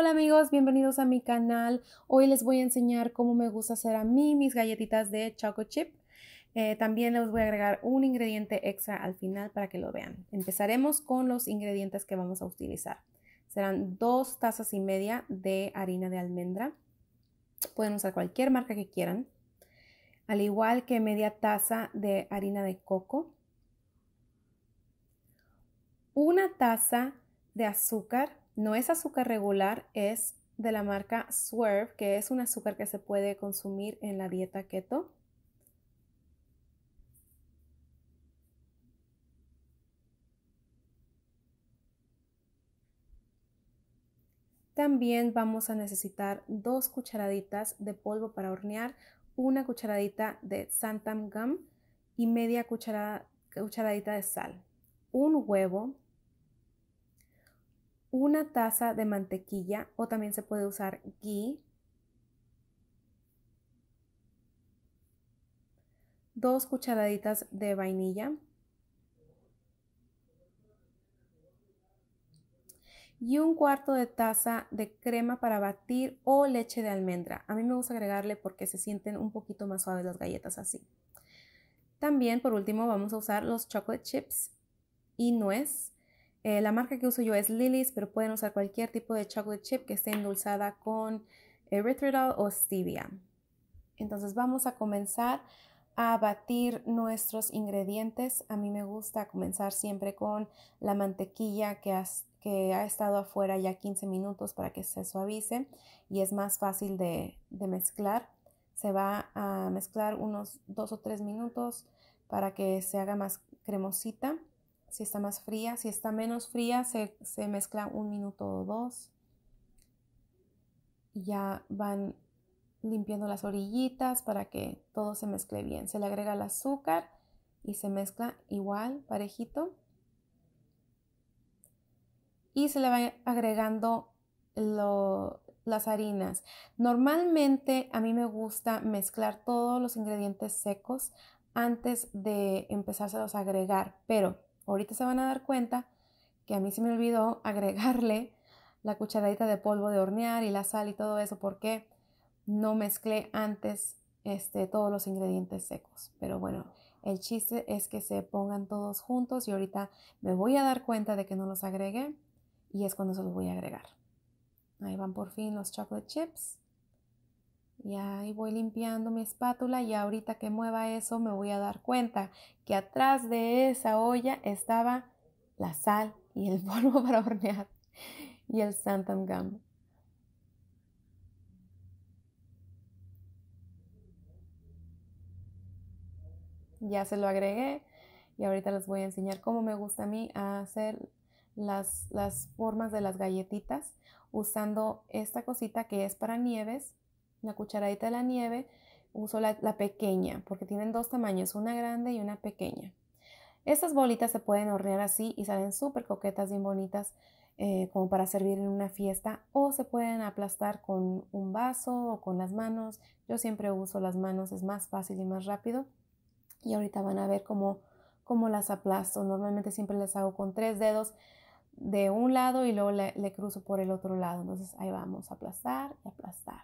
Hola amigos, bienvenidos a mi canal. Hoy les voy a enseñar cómo me gusta hacer a mí mis galletitas de choco chip. Eh, también les voy a agregar un ingrediente extra al final para que lo vean. Empezaremos con los ingredientes que vamos a utilizar. Serán dos tazas y media de harina de almendra. Pueden usar cualquier marca que quieran. Al igual que media taza de harina de coco. Una taza de azúcar no es azúcar regular, es de la marca Swerve, que es un azúcar que se puede consumir en la dieta keto. También vamos a necesitar dos cucharaditas de polvo para hornear, una cucharadita de santam gum y media cucharadita de sal, un huevo, una taza de mantequilla o también se puede usar ghee, dos cucharaditas de vainilla y un cuarto de taza de crema para batir o leche de almendra. A mí me gusta agregarle porque se sienten un poquito más suaves las galletas así. También por último vamos a usar los chocolate chips y nuez. Eh, la marca que uso yo es Lily's, pero pueden usar cualquier tipo de chocolate chip que esté endulzada con erythritol o stevia. Entonces vamos a comenzar a batir nuestros ingredientes. A mí me gusta comenzar siempre con la mantequilla que, ha estado afuera ya 15 minutos para que se suavice y es más fácil de, de mezclar. Se va a mezclar unos 2 o 3 minutos para que se haga más cremosita si está más fría, si está menos fría, se, mezcla un minuto o dos. ya van limpiando las orillitas para que todo se mezcle bien. Se le agrega el azúcar y se mezcla igual, parejito. Y se le va agregando las harinas. Normalmente a mí me gusta mezclar todos los ingredientes secos antes de empezárselos a agregar, pero Ahorita se van a dar cuenta que a mí se me olvidó agregarle la cucharadita de polvo de hornear y la sal y todo eso porque no mezclé antes este, todos los ingredientes secos. Pero bueno, el chiste es que se pongan todos juntos y ahorita me voy a dar cuenta de que no los agregué y es cuando se los voy a agregar. Ahí van por fin los chocolate chips. Y ahí voy limpiando mi espátula y ahorita que mueva eso me voy a dar cuenta que atrás de esa olla estaba la sal y el polvo para hornear y el santam gum. Ya se lo agregué y ahorita les voy a enseñar cómo me gusta a mí hacer las, las formas de las galletitas usando esta cosita que es para nieves una cucharadita de la nieve uso la, pequeña porque tienen dos tamaños, una grande y una pequeña. Estas bolitas se pueden hornear así y salen súper coquetas, bien bonitas, eh, como para servir en una fiesta o se pueden aplastar con un vaso o con las manos. Yo siempre uso las manos, es más fácil y más rápido. Y ahorita van a ver cómo, las aplasto. Normalmente siempre las hago con tres dedos de un lado y luego le, le cruzo por el otro lado. Entonces ahí vamos, aplastar y aplastar.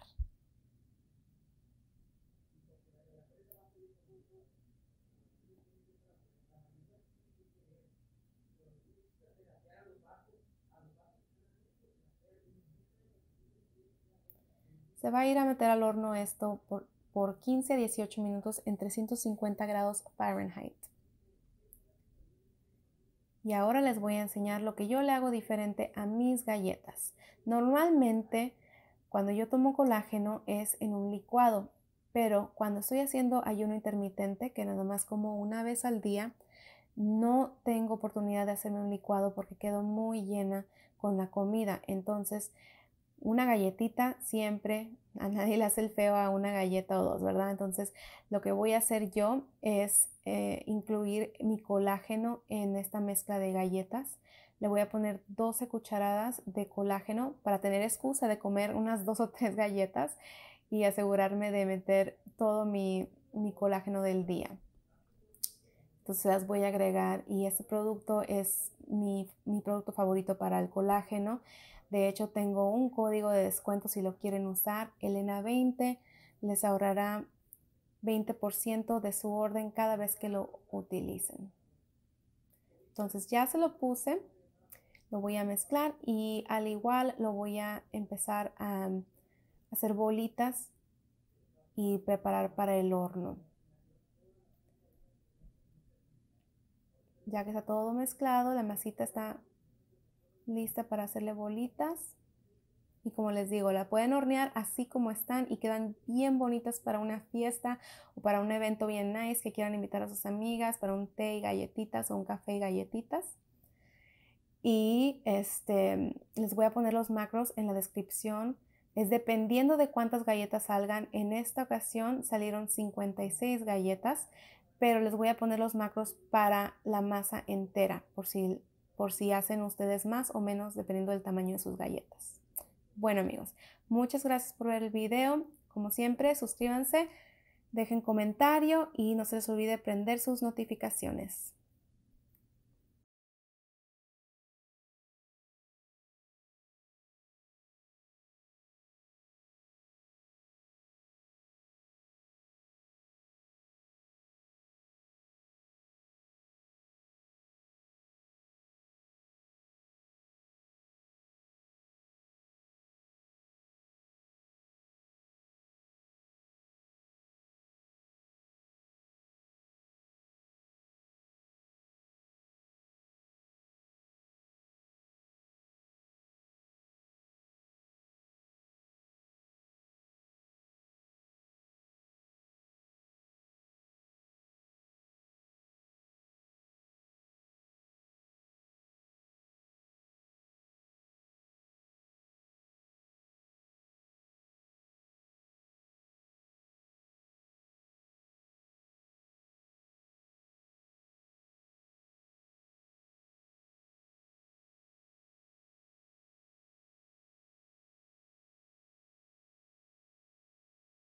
Se va a ir a meter al horno esto por, 15 a 18 minutos en 350 grados Fahrenheit. Y ahora les voy a enseñar lo que yo le hago diferente a mis galletas. Normalmente cuando yo tomo colágeno es en un licuado, pero cuando estoy haciendo ayuno intermitente, que nada más como una vez al día, no tengo oportunidad de hacerme un licuado porque quedo muy llena con la comida. Entonces una galletita siempre, a nadie le hace el feo a una galleta o dos, ¿verdad? Entonces lo que voy a hacer yo es eh, incluir mi colágeno en esta mezcla de galletas. Le voy a poner 12 cucharadas de colágeno para tener excusa de comer unas dos o tres galletas y asegurarme de meter todo mi, colágeno del día. Entonces las voy a agregar y este producto es mi, mi producto favorito para el colágeno. De hecho, tengo un código de descuento si lo quieren usar. Elena20 les ahorrará 20% de su orden cada vez que lo utilicen. Entonces ya se lo puse, lo voy a mezclar y al igual lo voy a empezar a hacer bolitas y preparar para el horno. Ya que está todo mezclado, la masita está lista para hacerle bolitas. Y como les digo, la pueden hornear así como están y quedan bien bonitas para una fiesta o para un evento bien nice que quieran invitar a sus amigas, para un té y galletitas o un café y galletitas. Y este, les voy a poner los macros en la descripción. Es dependiendo de cuántas galletas salgan. En esta ocasión salieron 56 galletas, pero les voy a poner los macros para la masa entera por si por si hacen ustedes más o menos dependiendo del tamaño de sus galletas. Bueno amigos, muchas gracias por ver el video. Como siempre, suscríbanse, dejen comentario y no se les olvide prender sus notificaciones.